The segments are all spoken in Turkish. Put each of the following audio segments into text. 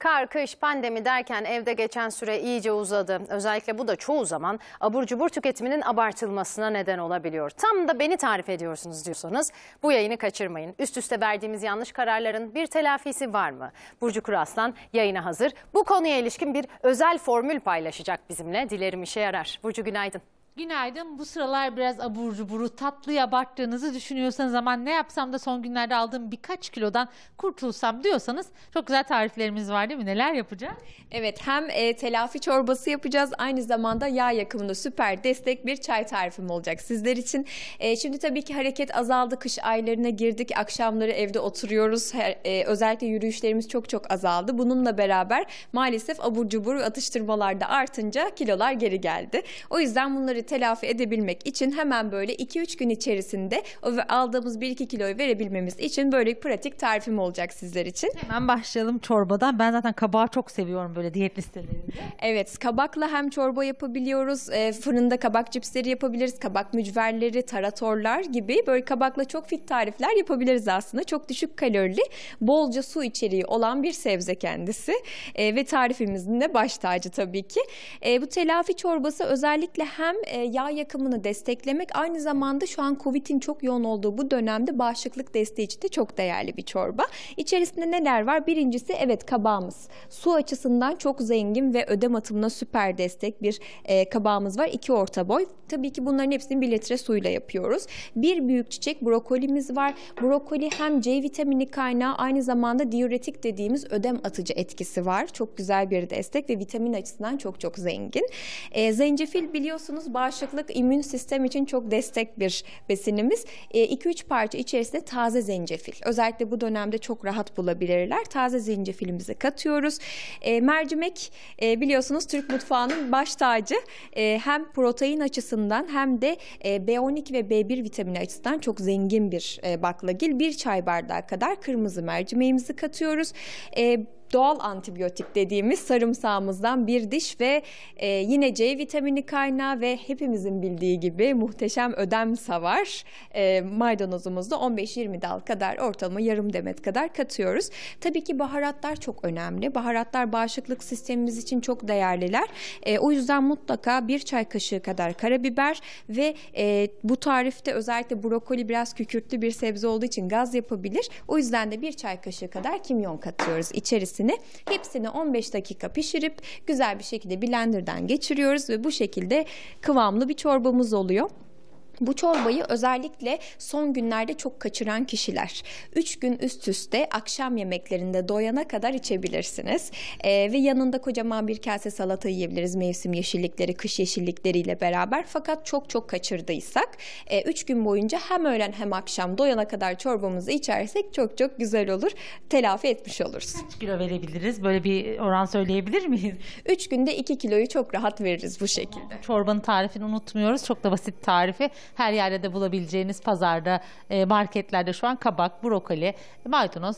Kar, kış, pandemi derken evde geçen süre iyice uzadı. Özellikle bu da çoğu zaman abur cubur tüketiminin abartılmasına neden olabiliyor. Tam da beni tarif ediyorsunuz diyorsanız bu yayını kaçırmayın. Üst üste verdiğimiz yanlış kararların bir telafisi var mı? Burcu Kuraslan yayına hazır. Bu konuya ilişkin bir özel formül paylaşacak bizimle. Dilerim işe yarar. Burcu günaydın. Günaydın. Bu sıralar biraz abur cuburu tatlıya abarttığınızı düşünüyorsanız aman ne yapsam da son günlerde aldığım birkaç kilodan kurtulsam diyorsanız çok güzel tariflerimiz var değil mi? Neler yapacağız? Evet hem e, telafi çorbası yapacağız aynı zamanda yağ yakımında süper destek bir çay tarifim olacak sizler için. E, şimdi tabii ki hareket azaldı. Kış aylarına girdik. Akşamları evde oturuyoruz. Her, e, özellikle yürüyüşlerimiz çok çok azaldı. Bununla beraber maalesef abur cubur atıştırmalarda artınca kilolar geri geldi. O yüzden bunları bunları telafi edebilmek için hemen böyle 2-3 gün içerisinde aldığımız 1-2 kiloyu verebilmemiz için böyle pratik tarifim olacak sizler için. Hemen başlayalım çorbadan. Ben zaten kabağı çok seviyorum böyle diyet listelerinde. Evet kabakla hem çorba yapabiliyoruz. E, fırında kabak cipsleri yapabiliriz. Kabak mücverleri, taratorlar gibi böyle kabakla çok fit tarifler yapabiliriz aslında. Çok düşük kalorili, bolca su içeriği olan bir sebze kendisi. E, ve tarifimizin de baş tacı tabii ki. E, bu telafi çorbası özellikle hem e, yağ yakımını desteklemek aynı zamanda şu an Covid'in çok yoğun olduğu bu dönemde bağışıklık desteği için de çok değerli bir çorba. İçerisinde neler var? Birincisi evet kabağımız. Su açısından çok zengin ve ödem atımına süper destek bir e, kabağımız var. İki orta boy. Tabii ki bunların hepsini bir litre suyla yapıyoruz. Bir büyük çiçek brokolimiz var. Brokoli hem C vitamini kaynağı aynı zamanda diüretik dediğimiz ödem atıcı etkisi var. Çok güzel bir destek ve vitamin açısından çok çok zengin. E, zencefil biliyorsunuz bağışıklık immün sistem için çok destek bir besinimiz. 2-3 e, parça içerisinde taze zencefil. Özellikle bu dönemde çok rahat bulabilirler. Taze zencefilimizi katıyoruz. E, mercimek e, biliyorsunuz Türk mutfağının baş tacı. Hem protein açısından hem de B12 ve B1 vitamini açısından çok zengin bir baklagil. Bir çay bardağı kadar kırmızı mercimeğimizi katıyoruz doğal antibiyotik dediğimiz sarımsağımızdan bir diş ve e, yine C vitamini kaynağı ve hepimizin bildiği gibi muhteşem ödem savar e, maydanozumuzda 15-20 dal kadar ortalama yarım demet kadar katıyoruz. Tabii ki baharatlar çok önemli. Baharatlar bağışıklık sistemimiz için çok değerliler. E, o yüzden mutlaka bir çay kaşığı kadar karabiber ve e, bu tarifte özellikle brokoli biraz kükürtlü bir sebze olduğu için gaz yapabilir. O yüzden de bir çay kaşığı kadar kimyon katıyoruz içerisine malzemesini hepsini 15 dakika pişirip güzel bir şekilde blenderdan geçiriyoruz ve bu şekilde kıvamlı bir çorbamız oluyor. Bu çorbayı özellikle son günlerde çok kaçıran kişiler 3 gün üst üste akşam yemeklerinde doyana kadar içebilirsiniz. Ee, ve yanında kocaman bir kase salata yiyebiliriz mevsim yeşillikleri, kış yeşillikleriyle beraber. Fakat çok çok kaçırdıysak 3 e, gün boyunca hem öğlen hem akşam doyana kadar çorbamızı içersek çok çok güzel olur. Telafi etmiş oluruz. Kaç kilo verebiliriz? Böyle bir oran söyleyebilir miyiz? 3 günde 2 kiloyu çok rahat veririz bu şekilde. Çorbanın tarifini unutmuyoruz. Çok da basit tarifi. Her yerde de bulabileceğiniz pazarda, e, marketlerde şu an kabak, brokoli, maydanoz,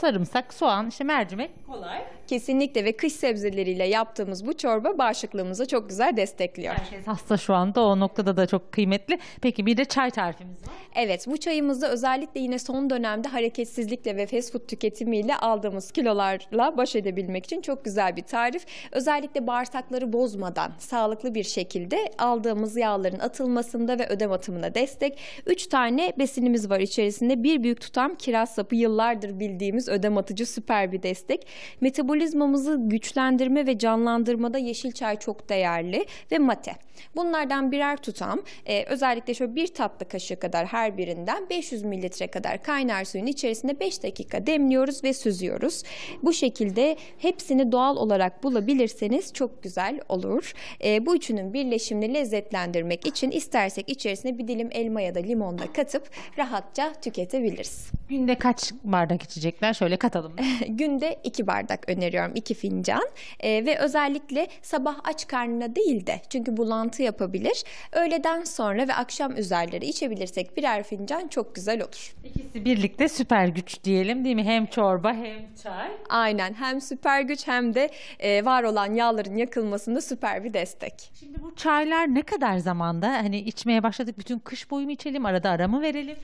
sarımsak, soğan, işte mercimek kolay. Kesinlikle ve kış sebzeleriyle yaptığımız bu çorba bağışıklığımıza çok güzel destekliyor. Herkes hasta şu anda o noktada da çok kıymetli. Peki bir de çay tarifimiz var. Evet bu çayımızda özellikle yine son dönemde hareketsizlikle ve fast food tüketimiyle aldığımız kilolarla baş edebilmek için çok güzel bir tarif. Özellikle bağırsakları bozmadan sağlıklı bir şekilde aldığımız yağların atılmasında ve ödem atımına destek. 3 tane besinimiz var içerisinde. Bir büyük tutam kiraz sapı yıllardır bildiğimiz ödem atıcı süper bir destek. Metabolizmamızı güçlendirme ve canlandırmada yeşil çay çok değerli ve mate. Bunlardan birer tutam e, özellikle şöyle bir tatlı kaşığı kadar her birinden 500 mililitre kadar kaynar suyun içerisinde 5 dakika demliyoruz ve süzüyoruz. Bu şekilde hepsini doğal olarak bulabilirseniz çok güzel olur. E, bu üçünün birleşimini lezzetlendirmek için istersek içerisine bir dilim elma ya da limon da katıp rahatça tüketebiliriz. Günde kaç bardak içecekler? şöyle katalım. Günde iki bardak öneriyorum, iki fincan e, ve özellikle sabah aç karnına değil de çünkü bulantı yapabilir. Öğleden sonra ve akşam üzerleri içebilirsek birer fincan çok güzel olur. İkisi birlikte süper güç diyelim değil mi? Hem çorba hem çay. Aynen hem süper güç hem de e, var olan yağların yakılmasında süper bir destek. Şimdi bu çaylar ne kadar zamanda hani içmeye başladık bütün kış boyu mu içelim arada ara mı verelim?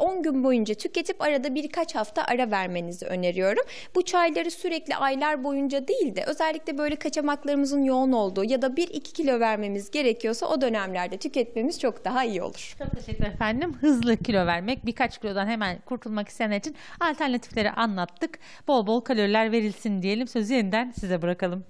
10 e, gün boyunca tüketip arada birkaç hafta ara vermeniz içmenizi öneriyorum. Bu çayları sürekli aylar boyunca değil de özellikle böyle kaçamaklarımızın yoğun olduğu ya da 1-2 kilo vermemiz gerekiyorsa o dönemlerde tüketmemiz çok daha iyi olur. Çok teşekkür efendim. Hızlı kilo vermek birkaç kilodan hemen kurtulmak isteyenler için alternatifleri anlattık. Bol bol kaloriler verilsin diyelim. Sözü yeniden size bırakalım.